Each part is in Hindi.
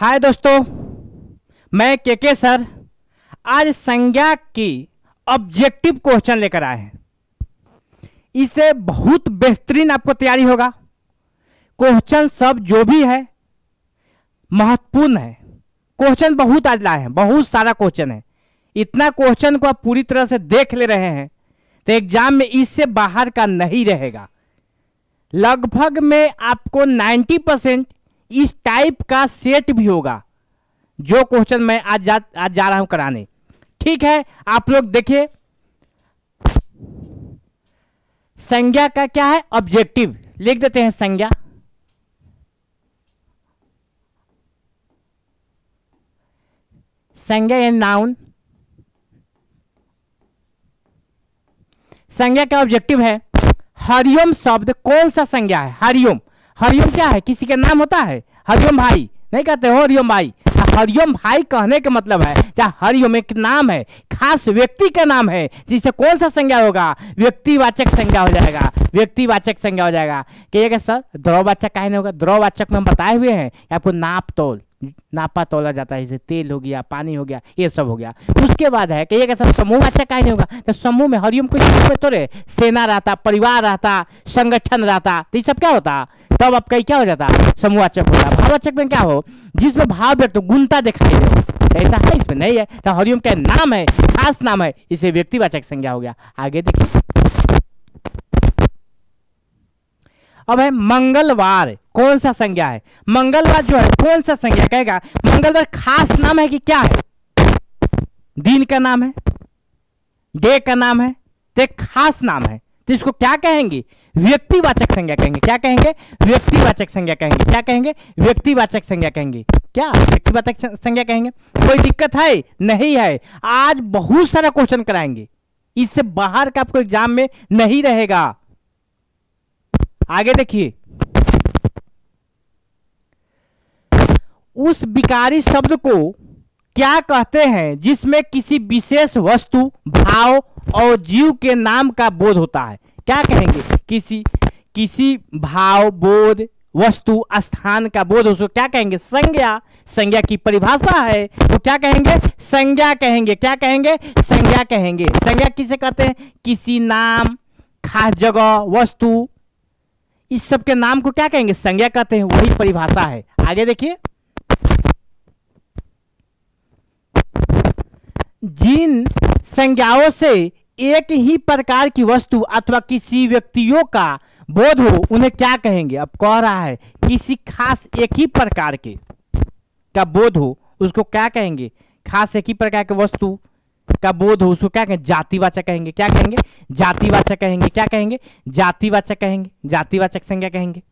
हाय दोस्तों मैं के के सर आज संज्ञा की ऑब्जेक्टिव क्वेश्चन लेकर आए हैं इसे बहुत बेहतरीन आपको तैयारी होगा क्वेश्चन सब जो भी है महत्वपूर्ण है क्वेश्चन बहुत आज लाए हैं बहुत सारा क्वेश्चन है इतना क्वेश्चन को आप पूरी तरह से देख ले रहे हैं तो एग्जाम में इससे बाहर का नहीं रहेगा लगभग में आपको 90 परसेंट इस टाइप का सेट भी होगा जो क्वेश्चन मैं आज जा आज जा रहा हूं कराने ठीक है आप लोग देखिए संज्ञा का क्या है ऑब्जेक्टिव लिख देते हैं संज्ञा संज्ञा एंड नाउन संज्ञा का ऑब्जेक्टिव है हरिओम शब्द कौन सा संज्ञा है हरिओम हरिओम क्या है किसी का नाम होता है हरिओम भाई नहीं कहते हो हरिओम भाई हाँ, हरिओम भाई कहने का मतलब है चाहे हरिओम एक नाम है खास व्यक्ति का नाम है जिसे कौन सा संज्ञा होगा व्यक्तिवाचक संज्ञा हो जाएगा व्यक्तिवाचक संज्ञा हो जाएगा कहिएगा सर द्रोवाचक काहे नहीं होगा द्रववाचक में हम बताए हुए हैं आपको नाप तोल नापा तोला जाता है जैसे तेल हो गया पानी हो गया ये सब हो गया उसके बाद है कहिएगा सर समूह अच्छा काहे नहीं होगा तो समूह में हरिओम कोई समूह में थोड़े तो सेना रहता परिवार रहता संगठन रहता तो ये सब क्या होता तब कहीं क्या हो जाता समूहवाचक होता भावाचक में क्या हो जिसमें भाव व्यक्त गुणता दिखाई दे ऐसा है इसमें नहीं है तो हरिओम का नाम है खास नाम है इसे व्यक्तिवाचक संज्ञा हो गया आगे देखिए अब है मंगलवार कौन सा संज्ञा है मंगलवार जो है कौन सा संज्ञा कहेगा मंगलवार खास नाम है कि क्या है दिन का नाम है डे का नाम है तो खास नाम है तो इसको क्या कहेंगे व्यक्तिवाचक संज्ञा कहेंगे क्या कहेंगे व्यक्तिवाचक संज्ञा कहेंगे क्या कहेंगे व्यक्तिवाचक संज्ञा कहेंगे क्या व्यक्तिवाचक संज्ञा कहेंगे कोई दिक्कत है नहीं है आज बहुत सारा क्वेश्चन कराएंगे इससे बाहर का आपको एग्जाम में नहीं रहेगा आगे देखिए उस विकारी शब्द को क्या कहते हैं जिसमें किसी विशेष वस्तु भाव और जीव के नाम का बोध होता है क्या कहेंगे किसी किसी भाव बोध वस्तु स्थान का बोध उसको क्या कहेंगे संज्ञा संज्ञा की परिभाषा है वो क्या कहेंगे संज्ञा कहेंगे क्या कहेंगे संज्ञा कहेंगे संज्ञा किसे कहते हैं किसी नाम खास जगह वस्तु इस सब के नाम को क्या कहेंगे संज्ञा कहते हैं वही परिभाषा है आगे देखिए जिन संज्ञाओं से एक ही प्रकार की वस्तु अथवा किसी व्यक्तियों का बोध हो उन्हें क्या कहेंगे अब कह रहा है किसी खास एक ही प्रकार के का बोध हो उसको क्या कहेंगे खास एक ही प्रकार के वस्तु का बोध हो उसको क्या कहें जातिवाचक कहेंगे क्या कहेंगे जातिवाचक कहेंगे क्या कहेंगे जातिवाचक कहेंगे जातिवाचक संज्ञा कहेंगे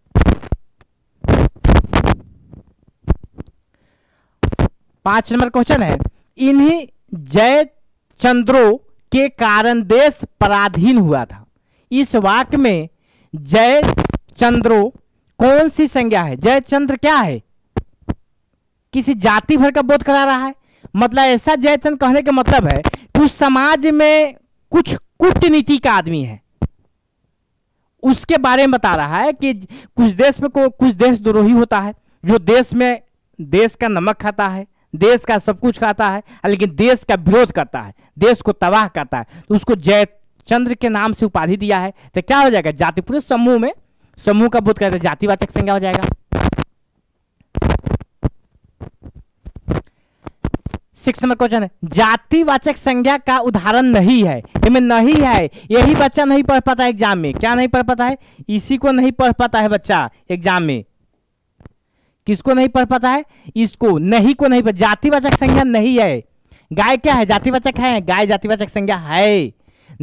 पांच नंबर क्वेश्चन है इन्हीं जय चंद्रो के कारण देश पराधीन हुआ था इस वाक्य में जय चंद्रो कौन सी संज्ञा है जय चंद्र क्या है किसी जाति भर का बोध करा रहा है मतलब ऐसा जयचंद कहने का मतलब है कि उस समाज में कुछ कूटनीति का आदमी है उसके बारे में बता रहा है कि कुछ देश में को कुछ देश द्रोही होता है जो देश में देश का नमक खाता है देश का सब कुछ खाता है लेकिन देश का विरोध करता है देश को तबाह करता है तो उसको जय चंद्र के नाम से उपाधि दिया है तो क्या हो जाएगा जाति पूरे समूह में समूह का बोध करते जातिवाचक संज्ञा हो जाएगा सिक्स नंबर क्वेश्चन है जातिवाचक संज्ञा का उदाहरण नहीं है इसमें नहीं है यही बच्चा नहीं पढ़ पाता है एग्जाम में क्या नहीं पढ़ पाता है इसी को नहीं पढ़ पाता है बच्चा एग्जाम में किसको नहीं पढ़ पाता है इसको नहीं को नहीं जातिवाचक संज्ञा नहीं है गाय क्या है जातिवाचक है गाय जातिवाचक संज्ञा है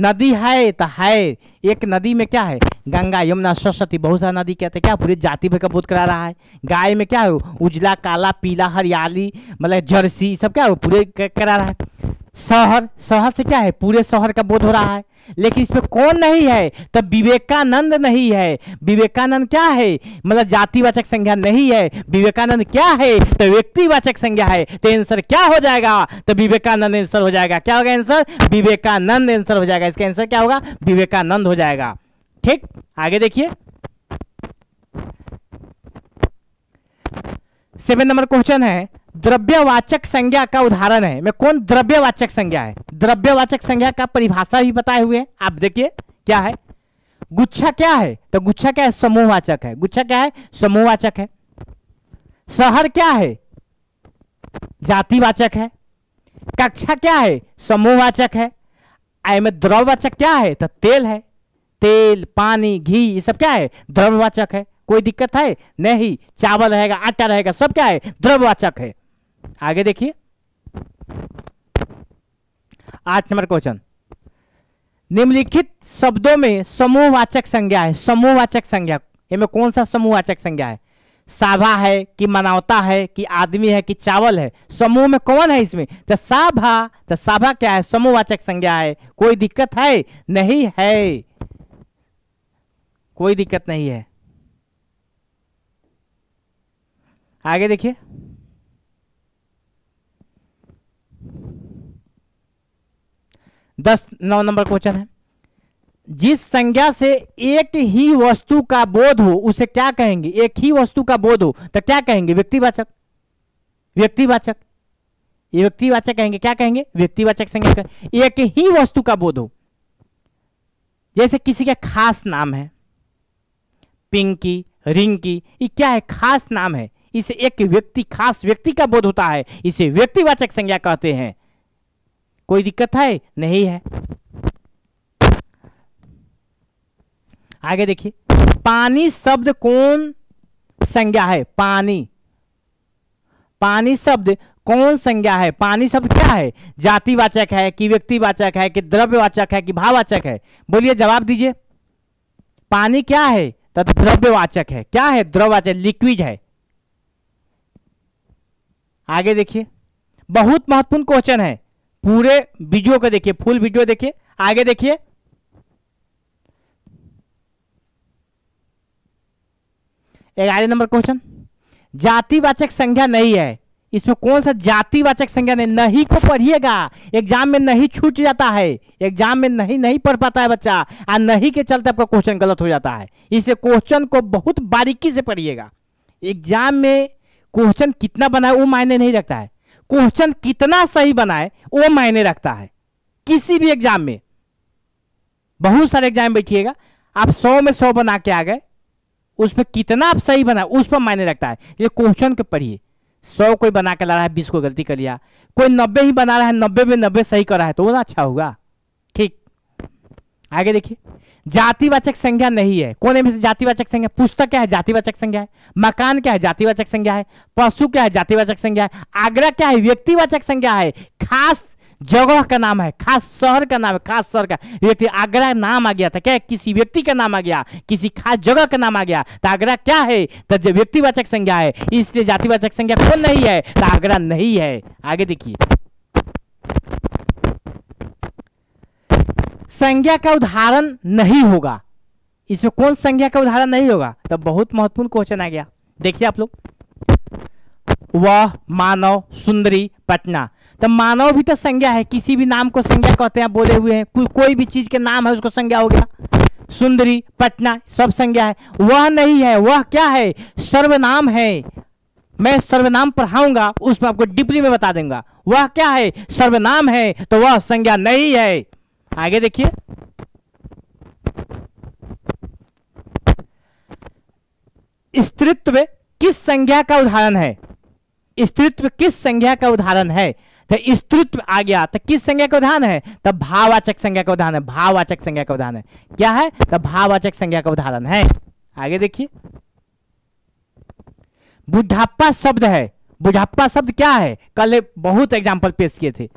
नदी है तो है एक नदी में क्या है गंगा यमुना सरस्वती बहुत सारा नदी कहते क्या पूरी जाति भर का करा रहा है गाय में क्या है उजला काला पीला हरियाली मतलब जर्सी सब क्या है पूरे करा रहा है शहर शहर से क्या है पूरे शहर का बोध हो रहा है लेकिन इसमें कौन नहीं है तो विवेकानंद नहीं है विवेकानंद क्या है मतलब जातिवाचक संज्ञा नहीं है विवेकानंद क्या है तो व्यक्तिवाचक संज्ञा है तो आंसर क्या हो जाएगा तो विवेकानंद आंसर हो जाएगा क्या होगा आंसर विवेकानंद आंसर हो जाएगा इसका आंसर क्या होगा विवेकानंद हो जाएगा ठीक आगे देखिए सेवन नंबर क्वेश्चन है द्रव्यवाचक संज्ञा का उदाहरण है मैं कौन द्रव्यवाचक संज्ञा है द्रव्यवाचक संज्ञा का परिभाषा भी बताए हुए हैं आप देखिए क्या है गुच्छा क्या है तो गुच्छा क्या है समूहवाचक है गुच्छा क्या है समूहवाचक है शहर क्या है जातिवाचक है कक्षा क्या है समूहवाचक है आय में द्रववाचक क्या है तो तेल है तेल पानी घी ये सब क्या है द्रववाचक है कोई दिक्कत है नहीं चावल रहेगा आटा रहेगा सब क्या है द्रववाचक है आगे देखिए आठ नंबर क्वेश्चन निम्नलिखित शब्दों में समूहवाचक संज्ञा है समूहवाचक संज्ञा इनमें कौन सा समूहवाचक संज्ञा है साभा है कि मनावता है कि आदमी है कि चावल है समूह में कौन है इसमें तो साभा तो साभा क्या है समूहवाचक संज्ञा है कोई दिक्कत है नहीं है कोई दिक्कत नहीं है आगे देखिए दस नौ नंबर क्वेश्चन है जिस संज्ञा से एक ही वस्तु का बोध हो उसे क्या कहेंगे एक ही वस्तु का बोध हो तो क्या कहेंगे व्यक्तिवाचक व्यक्तिवाचक ये व्यक्तिवाचक कहेंगे क्या कहेंगे व्यक्तिवाचक संज्ञा एक ही वस्तु का बोध हो जैसे किसी का खास नाम है पिंकी रिंकी ये क्या है खास नाम है इसे एक व्यक्ति खास व्यक्ति का बोध होता है इसे व्यक्तिवाचक संज्ञा कहते हैं कोई दिक्कत है नहीं है आगे देखिए पानी शब्द कौन संज्ञा है पानी पानी शब्द कौन संज्ञा है पानी शब्द क्या है जातिवाचक है कि व्यक्तिवाचक है कि द्रव्यवाचक है कि भाववाचक है बोलिए जवाब दीजिए पानी क्या है तो द्रव्यवाचक है क्या है द्रव्यवाचक लिक्विड है आगे देखिए बहुत महत्वपूर्ण क्वेश्चन है पूरे वीडियो को देखिए फुल वीडियो देखिए आगे देखिए ग्यारह नंबर क्वेश्चन जातिवाचक संख्या नहीं है इसमें कौन सा जातिवाचक संज्ञा नहीं नहीं को पढ़िएगा एग्जाम में नहीं छूट जाता है एग्जाम में नहीं नहीं पढ़ पाता है बच्चा और नहीं के चलते आपका क्वेश्चन गलत हो जाता है इसे क्वेश्चन को बहुत बारीकी से पढ़िएगा एग्जाम में क्वेश्चन कितना बना है वो मायने नहीं रखता है क्वेश्चन कितना सही बनाए वो मायने रखता है किसी भी एग्जाम में बहुत सारे एग्जाम बैठिएगा आप सौ में सौ बना के आ गए उस पर कितना आप सही बनाए उस पर मायने रखता है ये क्वेश्चन के पढ़िए सौ कोई बना के ला रहा है बीस को गलती कर लिया कोई नब्बे ही बना रहा है नब्बे में नब्बे सही कर रहा है तो वो ना अच्छा होगा ठीक आगे देखिए जातिवाचक संज्ञा नहीं है कौन है जातिवाचक संज्ञा पुस्तक क्या है जातिवाचक संज्ञा है मकान क्या है जातिवाचक संज्ञा है पशु क्या है जातिवाचक संज्ञा है आगरा क्या है व्यक्तिवाचक संज्ञा है खास जगह का नाम है खास शहर का नाम है खास शहर का व्यक्ति आगरा नाम आ गया था क्या किसी व्यक्ति का नाम आ गया किसी खास जगह का नाम आ गया तो आगरा क्या है तो जो व्यक्तिवाचक संज्ञा है इसलिए जातिवाचक संज्ञा कौन नहीं है तो आगरा नहीं है आगे देखिए संज्ञा का उदाहरण नहीं होगा इसमें कौन संज्ञा का उदाहरण नहीं होगा तब बहुत महत्वपूर्ण क्वेश्चन आ गया देखिए आप लोग वह मानव सुंदरी पटना तो मानव भी तो संज्ञा है किसी भी नाम को संज्ञा कहते हैं बोले हुए हैं को, कोई भी चीज के नाम है उसको संज्ञा हो गया सुंदरी पटना सब संज्ञा है वह नहीं है वह क्या है सर्वनाम है मैं सर्वनाम पढ़ाऊंगा उसमें आपको डिपली में बता दूंगा वह क्या है सर्वनाम है तो वह संज्ञा नहीं है आगे देखिए स्त्रित्व किस संज्ञा का उदाहरण है स्त्रित्व किस संज्ञा का उदाहरण है तो स्त्रित्व आ गया तो किस संज्ञा का उदाहरण है तब तो भाववाचक संज्ञा का उदाहरण है भाववाचक संज्ञा का उदाहरण है क्या है तो भाववाचक संज्ञा का उदाहरण है आगे देखिए बुढ़ापा शब्द है बुढ़ापा शब्द क्या है कल बहुत एग्जाम्पल पेश किए थे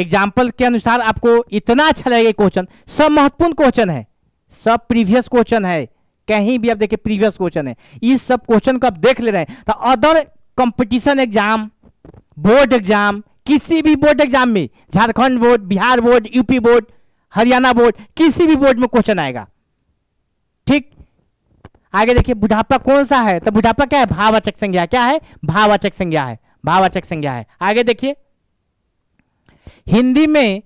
एग्जाम्पल के अनुसार आपको इतना अच्छा लगेगा क्वेश्चन सब महत्वपूर्ण क्वेश्चन है सब प्रीवियस क्वेश्चन है कहीं भी आप देखिए प्रीवियस क्वेश्चन है इस सब क्वेश्चन को आप देख ले रहे हैं तो other competition exam board exam किसी भी बोर्ड एग्जाम में Jharkhand board Bihar board UP board Haryana board किसी भी बोर्ड में क्वेश्चन आएगा ठीक आगे देखिए बुढ़ापा कौन सा है तो बुढ़ापा क्या है भावाचक संज्ञा क्या है भावाचक संज्ञा है भाववाचक संज्ञा है आगे देखिए हिंदी में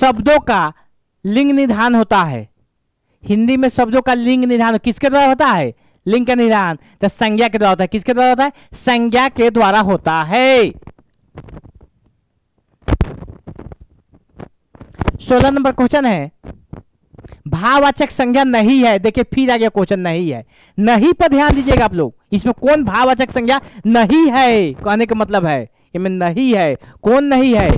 शब्दों का लिंग निधान होता है हिंदी में शब्दों का लिंग निधान किसके द्वारा होता है लिंग का निधान तो संज्ञा के द्वारा होता है किसके द्वारा होता है संज्ञा के द्वारा होता है सोलह नंबर क्वेश्चन है भाववाचक संज्ञा नहीं है देखिए फिर आ गया क्वेश्चन नहीं है नहीं पर ध्यान दीजिएगा आप लोग इसमें कौन भाववाचक संज्ञा नहीं है कहने का मतलब है इसमें नहीं है कौन नहीं है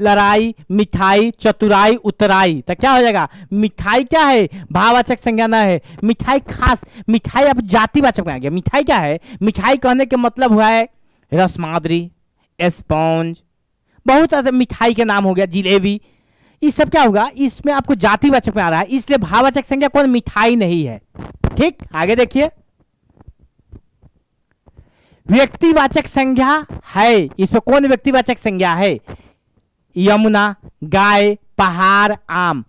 लड़ाई मिठाई चतुराई उतराई तो क्या हो जाएगा मिठाई क्या है भाववाचक न है मिठाई खास मिठाई अब जातिवाचक में आ गया मिठाई क्या है मिठाई कहने के मतलब हुआ है रसमादरी स्पॉन्ज बहुत सारे मिठाई के नाम हो गया जिलेबी ये सब क्या होगा इसमें आपको जातिवाचक में आ रहा है इसलिए भाववाचक संज्ञा कौन मिठाई नहीं है ठीक आगे देखिए व्यक्तिवाचक संज्ञा है इसमें कौन व्यक्तिवाचक संज्ञा है यमुना गाय पहाड़ आम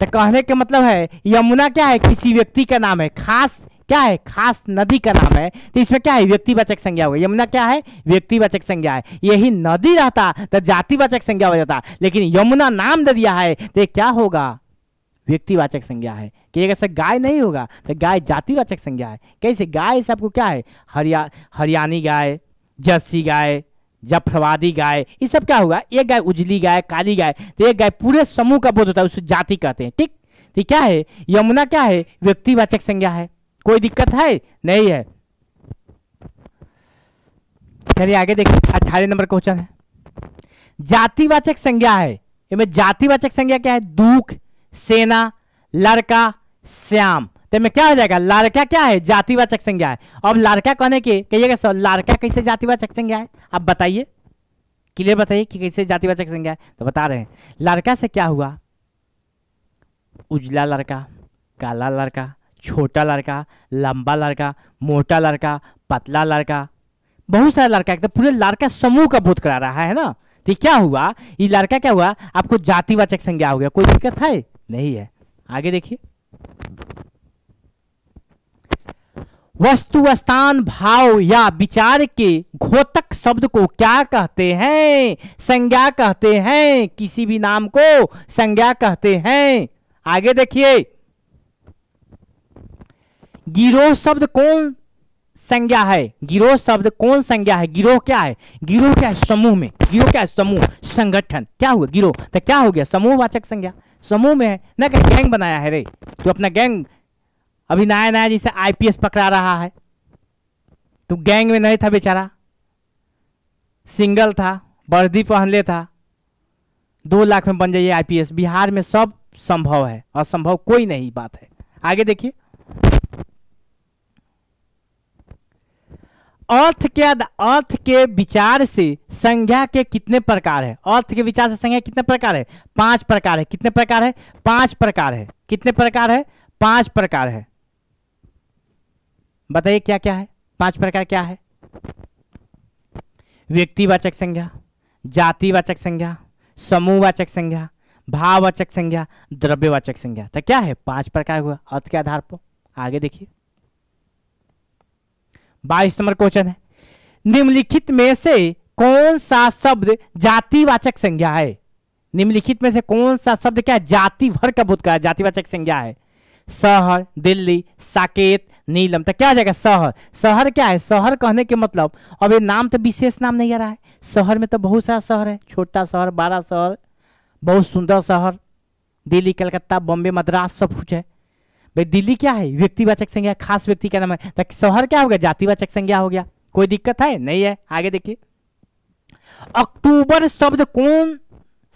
तो कहने का मतलब है यमुना क्या है किसी व्यक्ति का नाम है खास क्या है खास नदी का नाम है तो इसमें क्या है व्यक्तिवाचक संज्ञा होगा यमुना क्या है व्यक्तिवाचक संज्ञा है यही नदी रहता तो जातिवाचक संज्ञा हो जाता लेकिन यमुना नाम दे दिया है तो क्या होगा व्यक्तिवाचक संज्ञा है कि अगर सर गाय नहीं होगा तो गाय जातिवाचक संज्ञा है कैसे गाय से आपको क्या है हरिया हरियाणी गाय जर्सी गाय जफरवादी गाय ये सब क्या होगा एक गाय उजली गाय काली गाय तो एक गाय पूरे समूह का बोध होता है उसे जाति कहते हैं ठीक तो क्या है यमुना क्या है व्यक्तिवाचक संज्ञा है कोई दिक्कत है नहीं है चलिए आगे देखिए अठारह नंबर क्वेश्चन है जातिवाचक संज्ञा है जातिवाचक संज्ञा क्या है दुख सेना लड़का श्याम तो में क्या हो जाएगा लड़का क्या है जातिवाचक संज्ञा है अब लड़का कहने के कहिएगा सर कैसे जातिवाचक संज्ञा है आप बताइए क्लियर बताइए कि कैसे जातिवाचक संज्ञा है तो बता रहे हैं लड़का से क्या हुआ उजला लड़का काला लड़का छोटा लड़का लंबा लड़का मोटा लड़का पतला लड़का बहुत सारा लड़का एकदम तो पूरे लड़का समूह का बोध करा रहा है ना तो क्या हुआ ये लड़का क्या हुआ आपको जातिवाचक संज्ञा हो गया कोई दिक्कत है नहीं है आगे देखिए वस्तु स्थान भाव या विचार के घोतक शब्द को क्या कहते हैं संज्ञा कहते हैं किसी भी नाम को संज्ञा कहते हैं आगे देखिए गिरोह शब्द कौन संज्ञा है गिरोह शब्द कौन संज्ञा है गिरोह क्या है गिरोह क्या है समूह में गिरोह क्या है समूह संगठन क्या हुआ गिरोह तो क्या हो गया समूह वाचक संज्ञा समूह में है ना कि गैंग बनाया है रे तू अपना गैंग अभी नया नया जैसे आईपीएस पकड़ा रहा है तू गैंग में नहीं था बेचारा सिंगल था वर्दी पहन ले था दो लाख में बन जाइए आईपीएस बिहार में सब संभव है असंभव कोई नहीं बात है आगे देखिए अर्थ के अर्थ के विचार से संज्ञा के कितने प्रकार है अर्थ के विचार से संज्ञा कितने प्रकार है पांच प्रकार है कितने प्रकार है पांच प्रकार है कितने प्रकार है पांच प्रकार है बताइए क्या क्या है पांच प्रकार क्या है व्यक्तिवाचक संज्ञा जातिवाचक संज्ञा समूहवाचक संज्ञा भाववाचक संज्ञा द्रव्यवाचक संज्ञा तो क्या है पांच प्रकार हुआ अर्थ के आधार पर आगे देखिए बाईस नंबर क्वेश्चन है निम्नलिखित में से कौन सा शब्द जातिवाचक संज्ञा है निम्नलिखित में से कौन सा शब्द क्या है जाति भर का भूत का जातिवाचक संज्ञा है शहर दिल्ली साकेत नीलम तो क्या आ जाएगा शहर शहर क्या है शहर कहने के मतलब अब ये नाम तो विशेष नाम नहीं आ रहा है शहर में तो बहुत सारा शहर है छोटा शहर बड़ा शहर बहुत सुंदर शहर दिल्ली कलकत्ता बॉम्बे मद्रास सब कुछ है भाई दिल्ली क्या है व्यक्तिवाचक संज्ञा खास व्यक्ति का नाम है तो शहर क्या हो गया जातिवाचक संज्ञा हो गया कोई दिक्कत है नहीं है आगे देखिए अक्टूबर शब्द कौन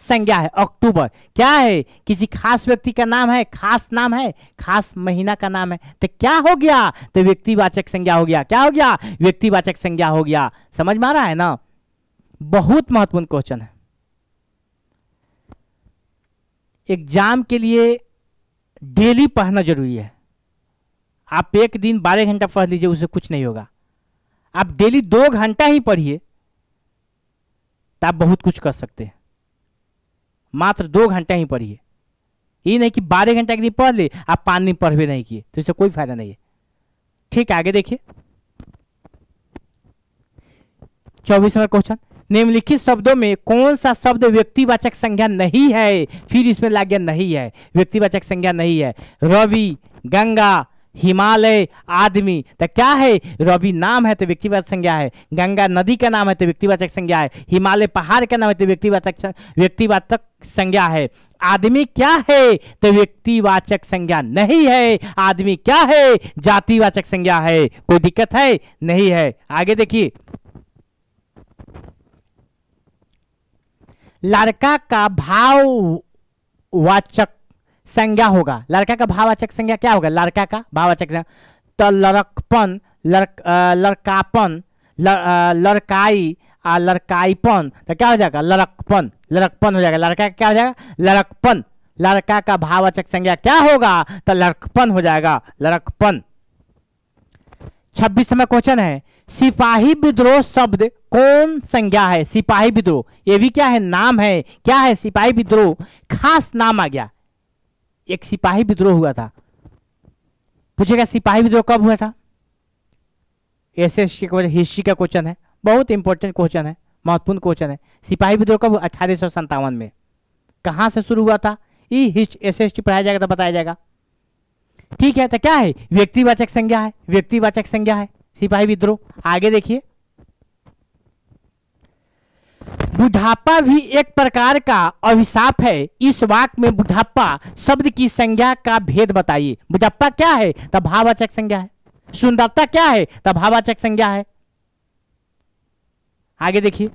संज्ञा है अक्टूबर क्या है किसी खास व्यक्ति का नाम है खास नाम है खास महीना का नाम है तो क्या हो गया तो व्यक्तिवाचक संज्ञा हो गया क्या हो गया व्यक्तिवाचक संज्ञा हो गया समझ में आ रहा है ना बहुत महत्वपूर्ण क्वेश्चन है एग्जाम के लिए डेली पढ़ना जरूरी है आप एक दिन बारह घंटा पढ़ लीजिए उससे कुछ नहीं होगा आप डेली दो घंटा ही पढ़िए तो आप बहुत कुछ कर सकते हैं मात्र दो घंटा ही पढ़िए ये नहीं कि बारह घंटा के दिन पढ़ ले आप पाँच दिन पढ़ भी नहीं किए तो इससे कोई फायदा नहीं है ठीक आगे देखिए चौबीस नंबर क्वेश्चन निम्नलिखित शब्दों में कौन सा शब्द व्यक्तिवाचक संज्ञा नहीं है फिर इसमें लाग्य नहीं है व्यक्तिवाचक संज्ञा नहीं है रवि गंगा हिमालय आदमी तो क्या है रवि नाम है तो व्यक्तिवाचक संज्ञा है गंगा नदी का नाम है तो व्यक्तिवाचक संज्ञा है हिमालय पहाड़ का नाम है तो व्यक्तिवाचक व्यक्तिवाचक संज्ञा है आदमी क्या है तो व्यक्तिवाचक संज्ञा नहीं है आदमी क्या है जातिवाचक संज्ञा है कोई दिक्कत है नहीं है आगे देखिए लड़का का भाववाचक संज्ञा होगा लड़का का भाववाचक संज्ञा क्या होगा लड़का का भाववाचक संज्ञा तो लड़कपन लड़क लड़कापन लड़काई आ लड़काईपन तो क्या हो जाएगा लड़कपन लड़कपन हो जाएगा लड़का क्या हो जाएगा लड़कपन लड़का का भाववाचक संज्ञा क्या होगा तो लड़कपन हो जाएगा लड़कपन छब्बीस छब्बीसवा क्वेश्चन है सिपाही विद्रोह शब्द कौन संज्ञा है सिपाही विद्रोह ये भी क्या है नाम है क्या है सिपाही विद्रोह खास नाम आ गया एक सिपाही विद्रोह हुआ था पूछेगा सिपाही विद्रोह कब हुआ था एस एस हिस्ट्री का क्वेश्चन है बहुत इंपॉर्टेंट क्वेश्चन है महत्वपूर्ण क्वेश्चन है सिपाही विद्रोह कब अठारह सौ संतावन में कहां से शुरू हुआ था ई एस एस टी पढ़ाया जाएगा तो बताया जाएगा ठीक है तो क्या है व्यक्तिवाचक संज्ञा है व्यक्तिवाचक संज्ञा है सिपाही विद्रोह आगे देखिए बुढ़ापा भी एक प्रकार का अभिशाप है इस वाक में बुढ़ापा शब्द की संज्ञा का भेद बताइए बुढ़ापा क्या है तब भावाचक संज्ञा है सुंदरता क्या है तब भावाचक संज्ञा है आगे देखिए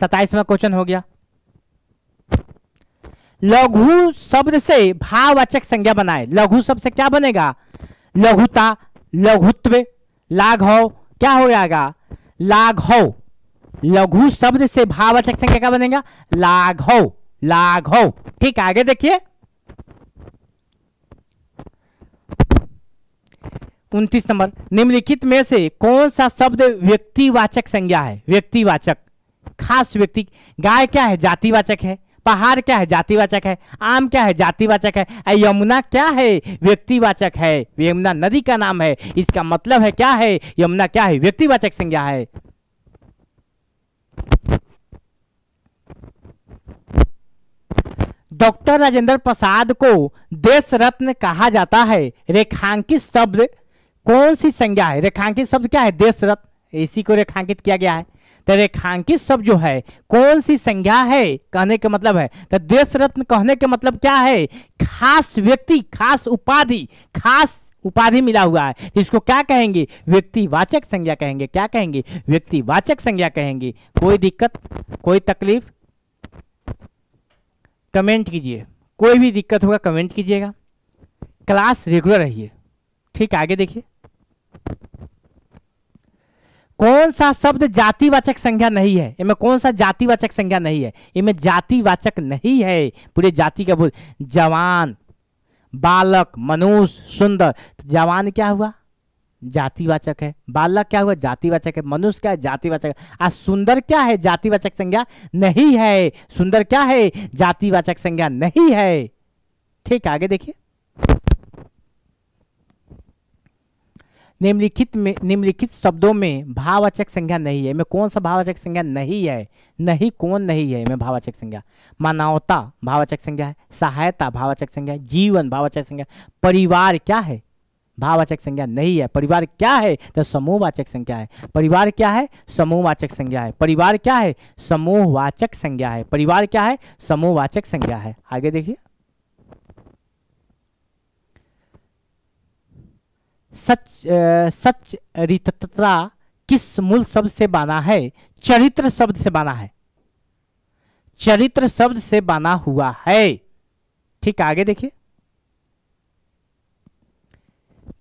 सताइसवा क्वेश्चन हो गया लघु शब्द से भाववाचक संज्ञा बनाए लघु शब्द से क्या बनेगा लघुता लघुत्व लाघव क्या हो जाएगा लाघव लघु शब्द से भाववाचक संख्या क्या बनेगा लाघव लाघव ठीक आगे देखिए उन्तीस नंबर निम्नलिखित में से कौन सा शब्द व्यक्तिवाचक संज्ञा है व्यक्तिवाचक खास व्यक्ति गाय क्या है जातिवाचक है पहाड़ क्या है जातिवाचक है आम क्या है जातिवाचक है यमुना क्या है व्यक्तिवाचक है यमुना नदी का नाम है इसका मतलब है क्या है यमुना क्या है व्यक्तिवाचक संज्ञा है डॉक्टर राजेंद्र प्रसाद को देश रत्न कहा जाता है रेखांकित शब्द कौन सी संज्ञा है रेखांकित शब्द क्या है देश रत्न इसी को रेखांकित किया गया है तो रेखांकित सब जो है कौन सी संज्ञा है कहने का मतलब है तो देश रत्न कहने के मतलब क्या है खास व्यक्ति खास उपाधि खास उपाधि मिला हुआ है इसको क्या कहेंगे व्यक्तिवाचक संज्ञा कहेंगे क्या कहेंगे व्यक्तिवाचक संज्ञा कहेंगे कोई दिक्कत कोई तकलीफ कमेंट कीजिए कोई भी दिक्कत होगा कमेंट कीजिएगा क्लास रेगुलर रहिए ठीक आगे देखिए कौन सा शब्द जातिवाचक संज्ञा नहीं है इनमें कौन सा जातिवाचक संज्ञा नहीं है इनमें जातिवाचक नहीं है पूरे जाति का बोल जवान बालक मनुष्य सुंदर तो जवान क्या हुआ जातिवाचक है बालक क्या हुआ जातिवाचक है मनुष्य क्या है जातिवाचक है आ सुंदर क्या है जातिवाचक संज्ञा नहीं है सुंदर क्या है जातिवाचक संज्ञा नहीं है ठीक आगे देखिए निम्नलिखित में निम्नलिखित शब्दों में भाववाचक संज्ञा नहीं है मैं कौन सा भाववाचक संज्ञा नहीं है नहीं कौन नहीं है मैं भाववाचक संज्ञा मानवता भाववाचक संज्ञा है सहायता भाववाचक संज्ञा है जीवन भाववाचक संज्ञा परिवार क्या है भाववाचक संज्ञा नहीं है परिवार क्या है तो समूहवाचक संज्ञा है परिवार क्या है समूहवाचक संज्ञा है परिवार क्या है समूहवाचक संज्ञा है परिवार क्या है समूहवाचक संज्ञा है आगे देखिए सच सच रितता किस मूल शब्द से बना है चरित्र शब्द से बना है चरित्र शब्द से बना हुआ है ठीक आगे देखिए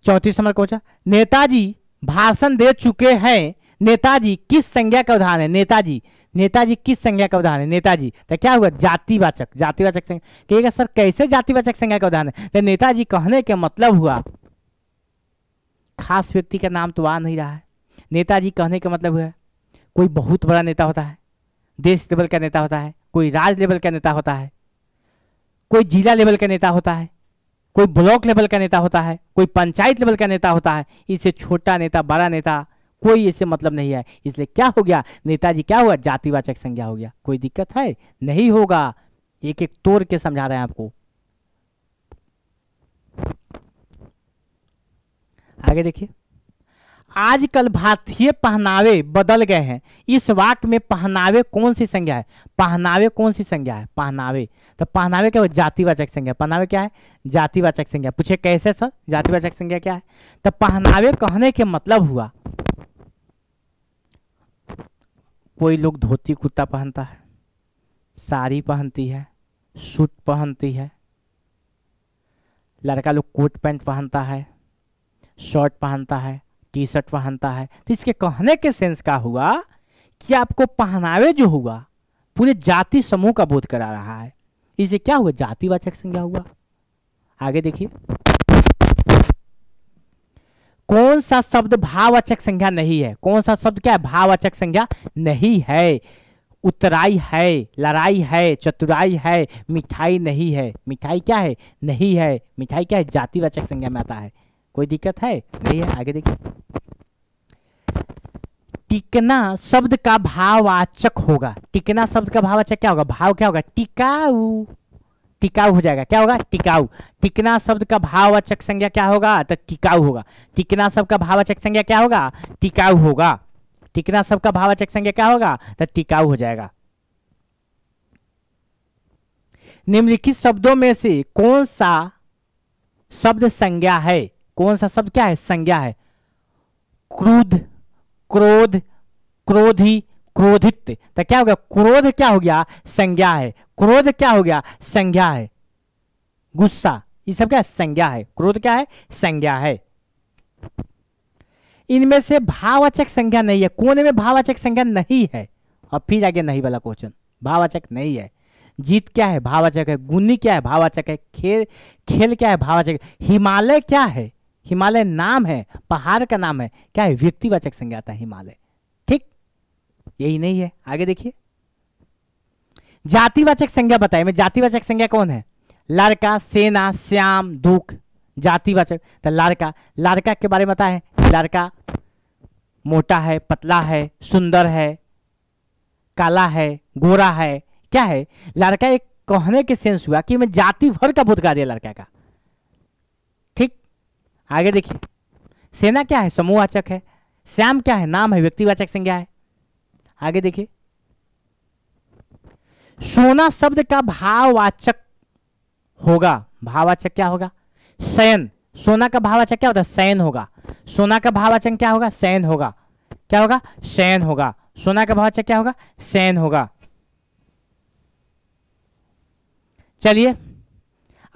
चौतीस नंबर क्वेश्चन नेताजी भाषण दे चुके हैं नेताजी किस संज्ञा का उदाहरण है नेताजी नेताजी किस संज्ञा का उदाहरण है नेताजी तो क्या हुआ जातिवाचक जातिवाचक संज्ञा कहिएगा सर कैसे जातिवाचक संज्ञा का उदाहरण है तो नेताजी कहने के मतलब हुआ खास व्यक्ति का नाम तो आ नहीं रहा है नेताजी कहने का मतलब है कोई बहुत बड़ा नेता होता है देश लेवल का नेता होता है कोई राज्य लेवल का नेता होता है कोई जिला लेवल का नेता होता है कोई ब्लॉक लेवल का नेता होता है कोई पंचायत लेवल का नेता होता है इससे छोटा नेता बड़ा नेता कोई इससे मतलब नहीं है इसलिए क्या हो गया नेताजी क्या हुआ जातिवाचक संज्ञा हो गया कोई दिक्कत है नहीं होगा एक एक तोड़ के समझा रहे हैं आपको आगे देखिए आजकल भारतीय पहनावे बदल गए हैं इस वाक्य में पहनावे कौन सी संज्ञा है पहनावे कौन सी संज्ञा है पहनावे तो पहनावे क्या जातिवाचक संज्ञा पहनावे क्या है जातिवाचक संज्ञा पूछे कैसे सर जातिवाचक संज्ञा क्या है तो पहनावे कहने के मतलब हुआ कोई लोग धोती कुर्ता पहनता है साड़ी पहनती है सूट पहनती है लड़का लोग कोट पैंट पहनता है शर्ट पहनता है टी शर्ट पहनता है तो इसके कहने के सेंस का हुआ कि आपको पहनावे जो हुआ पूरे जाति समूह का बोध करा रहा है इसे क्या हुआ जातिवाचक संज्ञा हुआ आगे देखिए कौन सा शब्द भाववाचक संज्ञा नहीं है कौन सा शब्द क्या है भाववाचक संज्ञा नहीं है उतराई है लड़ाई है चतुराई है मिठाई नहीं है मिठाई क्या है नहीं है मिठाई क्या है जातिवाचक संज्ञा में आता है कोई दिक्कत है नहीं है आगे देखिए टिकना शब्द का भाववाचक होगा टिकना शब्द का भाववाचक क्या होगा भाव क्या होगा टिकाऊ टिकाऊ हो जाएगा क्या होगा टिकाऊ टिकना शब्द का भाववाचक संज्ञा क्या होगा तो टिकाऊ होगा टिकना शब्द का भाववाचक संज्ञा क्या होगा टिकाऊ होगा टिकना शब्द का भाववाचक संज्ञा क्या होगा तो टिकाऊ हो जाएगा निम्नलिखित शब्दों में से कौन सा शब्द संज्ञा है कौन सा शब्द क्या है संज्ञा है क्रोध क्रोध क्रोधी क्रोधित तो क्या हो गया क्रोध क्या हो गया संज्ञा है क्रोध क्या हो गया संज्ञा है गुस्सा ये सब क्या संज्ञा है क्रोध क्या है संज्ञा है इनमें से भावाचक संज्ञा नहीं है कोने में भावाचक संज्ञा नहीं है और फिर आगे नहीं वाला क्वेश्चन भावाचक नहीं है जीत क्या है भाववाचक है गुनी क्या है भावाचक है खेल खेल क्या है भाववाचक हिमालय क्या है हिमालय नाम है पहाड़ का नाम है क्या है व्यक्तिवाचक संज्ञा है हिमालय ठीक यही नहीं है आगे देखिए जातिवाचक संज्ञा बताए मैं जातिवाचक संज्ञा कौन है लड़का सेना श्याम दुख जातिवाचक तो लड़का लड़का के बारे में बताए लड़का मोटा है पतला है सुंदर है काला है गोरा है क्या है लड़का एक कहने के सेंस हुआ कि मैं जाति भर का का दिया लड़का का आगे देखिए सेना क्या है समूहवाचक है श्याम क्या है नाम है व्यक्तिवाचक संज्ञा है आगे देखिए सोना शब्द का भाववाचक होगा भाववाचक क्या होगा शयन सोना का भाववाचक क्या होता है शयन होगा सोना का भाववाचक क्या होगा शयन होगा क्या होगा शयन होगा सोना का भाववाचक क्या होगा शयन होगा चलिए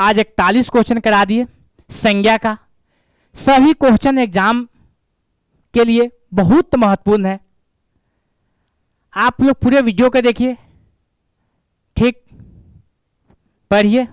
आज इकतालीस क्वेश्चन करा दिए संज्ञा का सभी क्वेश्चन एग्जाम के लिए बहुत महत्वपूर्ण है आप लोग पूरे वीडियो को देखिए ठीक पढ़िए